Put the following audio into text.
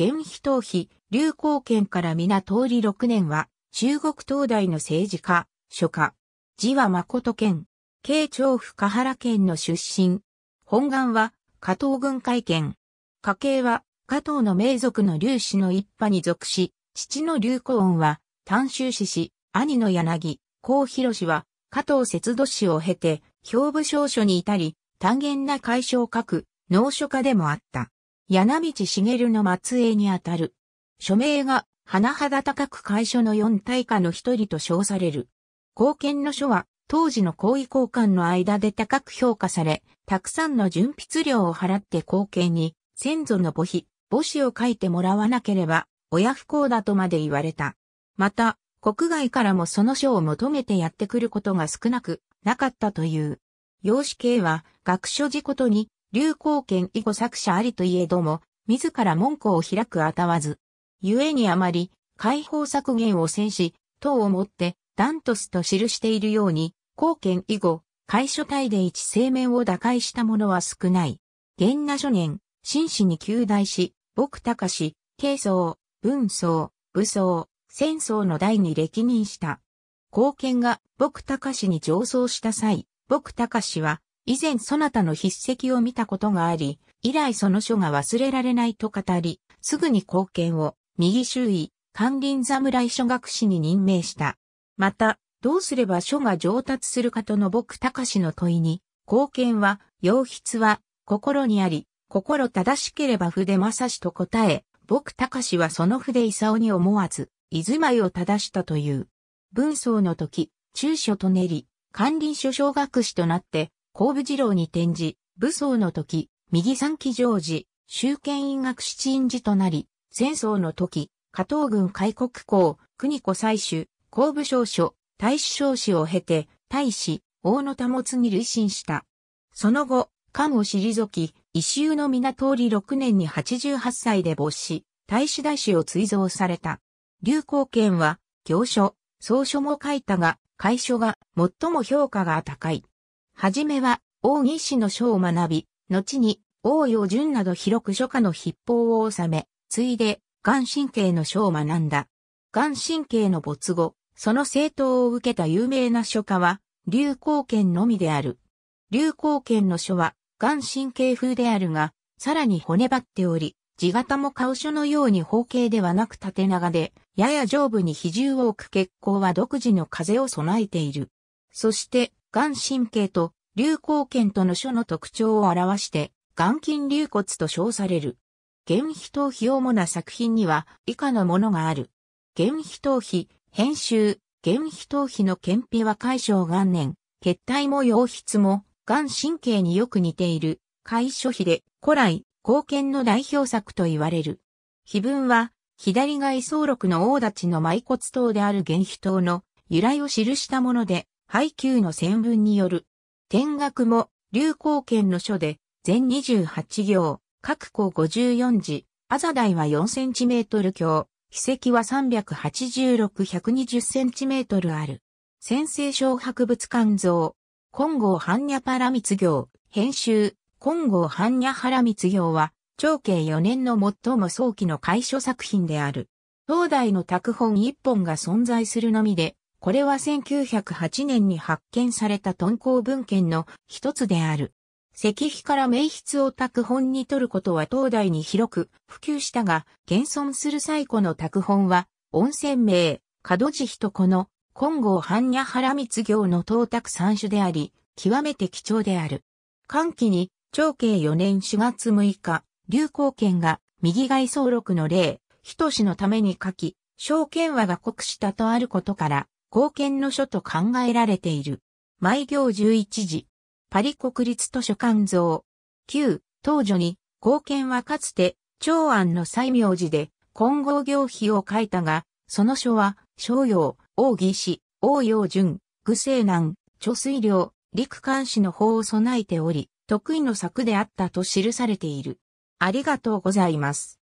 元非党費、流行権から皆通り6年は、中国東大の政治家、書家。字は誠県、慶長府河原県の出身。本願は、加藤軍会県。家系は、加藤の名族の劉氏の一派に属し、父の流行音は、丹州氏氏、兄の柳、高広氏は、加藤節度氏を経て、兵部少書に至り、単元な解消書く、農書家でもあった。柳道茂の末裔にあたる。署名が、花肌高く会所の四大家の一人と称される。貢献の書は、当時の行位交換の間で高く評価され、たくさんの純筆料を払って貢献に、先祖の母妃、母子を書いてもらわなければ、親不幸だとまで言われた。また、国外からもその書を求めてやってくることが少なく、なかったという。養子系は、学書事故とに、流行権以後作者ありといえども、自ら門戸を開くあたわず。故にあまり、解放削減を戦し、等をもって、ダントスと記しているように、後献以後、解所体で一生面を打開した者は少ない。元那初年、真摯に旧大し、僕高し、軽装、文装、武装、戦争の代に歴任した。後献が僕高しに上奏した際、僕高しは、以前そなたの筆跡を見たことがあり、以来その書が忘れられないと語り、すぐに貢献を、右周囲、関林侍書学士に任命した。また、どうすれば書が上達するかとの僕隆の問いに、貢献は、洋筆は、心にあり、心正しければ筆正しと答え、僕隆はその筆伊勲に思わず、伊住まいを正したという。文章の時、中書と練り、関林書小学士となって、神部次郎に転じ、武装の時、右三期常時、集県院学七院寺となり、戦争の時、加藤軍開国公、国子採取、神部少書、大使少子を経て、大使、大野保に累進した。その後、官を退き、異臭の港通り6年に88歳で没し、大使大使を追贈された。流行権は、行書、草書も書いたが、会書が最も評価が高い。はじめは、王義士の書を学び、後に、王陽順など広く書家の筆法を収め、ついで、眼神経の書を学んだ。眼神経の没後、その正当を受けた有名な書家は、流行権のみである。流行権の書は、眼神経風であるが、さらに骨張っており、地型も顔書のように方形ではなく縦長で、やや上部に比重を置く結構は独自の風を備えている。そして、眼神経と流行圏との書の特徴を表して、眼筋流骨と称される。元非頭皮主な作品には以下のものがある。元非頭皮、編集、元非頭皮の検皮は解消元年、血体も洋筆も、眼神経によく似ている、解消皮で、古来、貢献の代表作と言われる。碑文は、左外総録の大立の埋骨塔である原碑頭の由来を記したもので、配給の専文による。天学も、流行圏の書で、全28行、各項54字、アザ台は4センチメートル強、秘跡は386120センチメートルある。先生小博物館像、金剛般若パラ密行、編集、金剛般若原密行は、長慶4年の最も早期の楷書作品である。東大の拓本1本が存在するのみで、これは1908年に発見された敦煌文献の一つである。石碑から名筆を拓本に取ることは東大に広く普及したが、現存する最古の拓本は、温泉名、門地碑とこの、金剛般若原密行の東宅三種であり、極めて貴重である。寒期に、長慶4年4月6日、流行権が右外総録の例、人氏のために書き、証券和が国したとあることから、貢献の書と考えられている。毎行11時、パリ国立図書館像。旧、当女に、貢献はかつて、長安の西明寺で、混合行碑を書いたが、その書は、商陽、王義氏、王陽順、具西南、貯水量、陸関氏の法を備えており、得意の作であったと記されている。ありがとうございます。